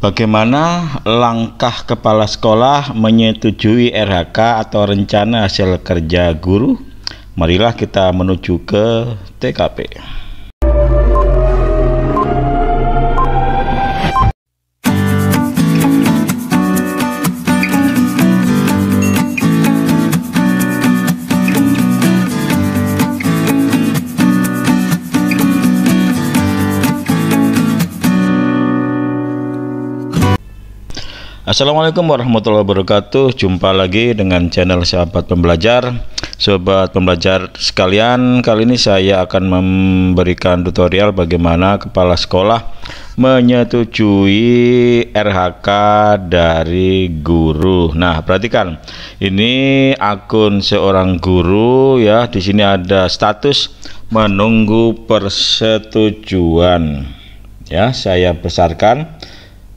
Bagaimana langkah kepala sekolah menyetujui RHK atau rencana hasil kerja guru? Marilah kita menuju ke TKP. Assalamualaikum warahmatullahi wabarakatuh. Jumpa lagi dengan channel Sahabat Pembelajar. Sobat pembelajar sekalian, kali ini saya akan memberikan tutorial bagaimana kepala sekolah menyetujui RHK dari guru. Nah, perhatikan. Ini akun seorang guru ya. Di sini ada status menunggu persetujuan. Ya, saya besarkan.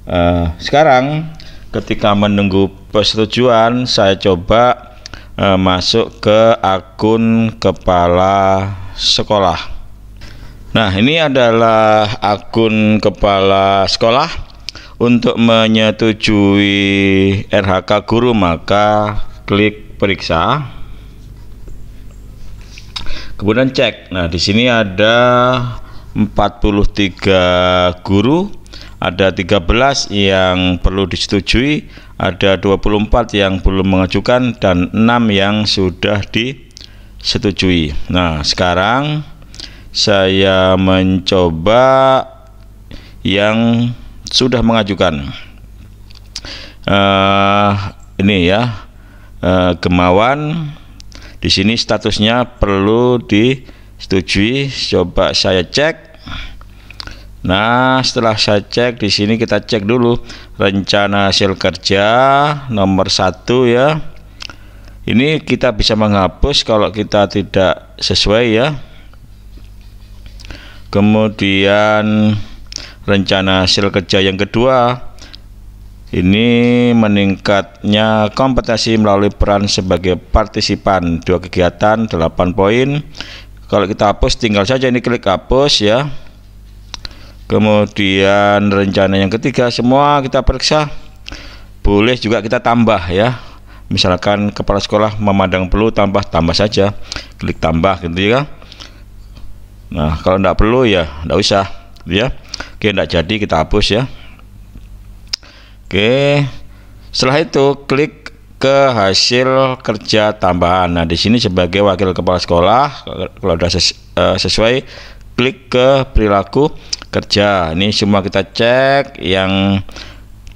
Uh, sekarang ketika menunggu persetujuan saya coba e, masuk ke akun kepala sekolah nah ini adalah akun kepala sekolah untuk menyetujui RHK guru maka klik periksa kemudian cek nah di sini ada 43 guru ada 13 yang perlu disetujui, ada 24 yang belum mengajukan dan 6 yang sudah disetujui. Nah, sekarang saya mencoba yang sudah mengajukan. Uh, ini ya. Uh, eh, Gemawan di sini statusnya perlu disetujui. Coba saya cek Nah, setelah saya cek di sini kita cek dulu rencana hasil kerja nomor satu ya. Ini kita bisa menghapus kalau kita tidak sesuai ya. Kemudian rencana hasil kerja yang kedua. Ini meningkatnya kompetensi melalui peran sebagai partisipan dua kegiatan 8 poin. Kalau kita hapus tinggal saja ini klik hapus ya kemudian rencana yang ketiga semua kita periksa boleh juga kita tambah ya misalkan kepala sekolah memandang perlu tambah tambah saja klik tambah gitu ya nah kalau tidak perlu ya tidak usah gitu ya oke tidak jadi kita hapus ya oke setelah itu klik ke hasil kerja tambahan. Nah, di sini sebagai wakil kepala sekolah, kalau sudah eh, sesuai, klik ke perilaku kerja. Ini semua kita cek yang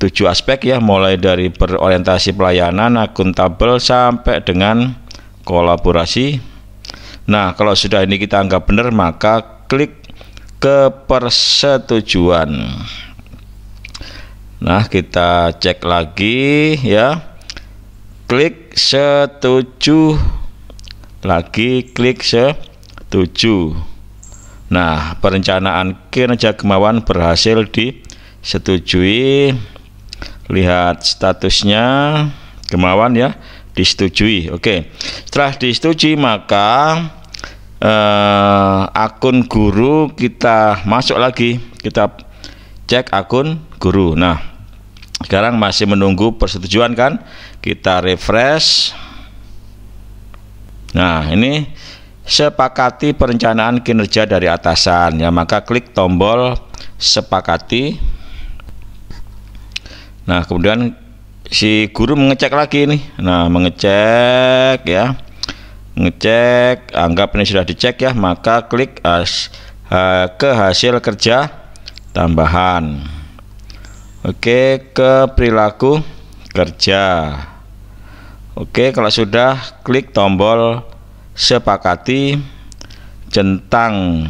tujuh aspek ya, mulai dari berorientasi pelayanan, akuntabel sampai dengan kolaborasi. Nah, kalau sudah ini kita anggap benar, maka klik ke persetujuan. Nah, kita cek lagi ya. Klik setuju lagi, klik setuju. Nah, perencanaan kinerja kemauan berhasil disetujui. Lihat statusnya kemauan ya, disetujui. Oke. Setelah disetujui maka eh, akun guru kita masuk lagi. Kita cek akun guru. Nah, sekarang masih menunggu persetujuan kan? Kita refresh. Nah, ini sepakati perencanaan kinerja dari atasan ya maka klik tombol sepakati nah kemudian si guru mengecek lagi nih nah mengecek ya mengecek anggap ini sudah dicek ya maka klik as, uh, ke hasil kerja tambahan oke ke perilaku kerja oke kalau sudah klik tombol sepakati centang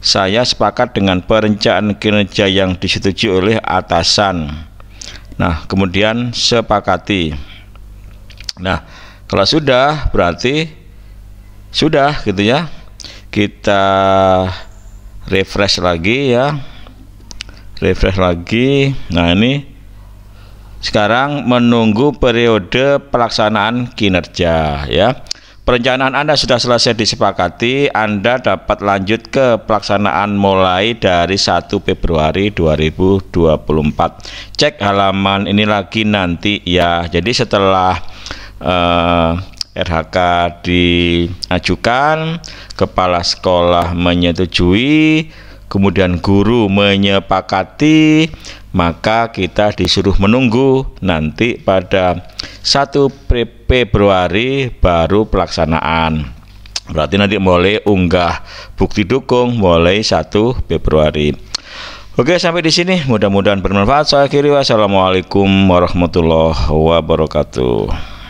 saya sepakat dengan perencanaan kinerja yang disetujui oleh atasan nah kemudian sepakati nah kalau sudah berarti sudah gitu ya kita refresh lagi ya refresh lagi nah ini sekarang menunggu periode pelaksanaan kinerja ya Perencanaan Anda sudah selesai disepakati, Anda dapat lanjut ke pelaksanaan mulai dari 1 Februari 2024. Cek halaman ini lagi nanti ya. Jadi setelah eh, RHK diajukan, kepala sekolah menyetujui, kemudian guru menyepakati, maka kita disuruh menunggu nanti pada 1 Februari baru pelaksanaan berarti nanti mulai unggah bukti dukung mulai 1 Februari Oke sampai di sini mudah-mudahan bermanfaat saya kiri wassalamualaikum warahmatullahi wabarakatuh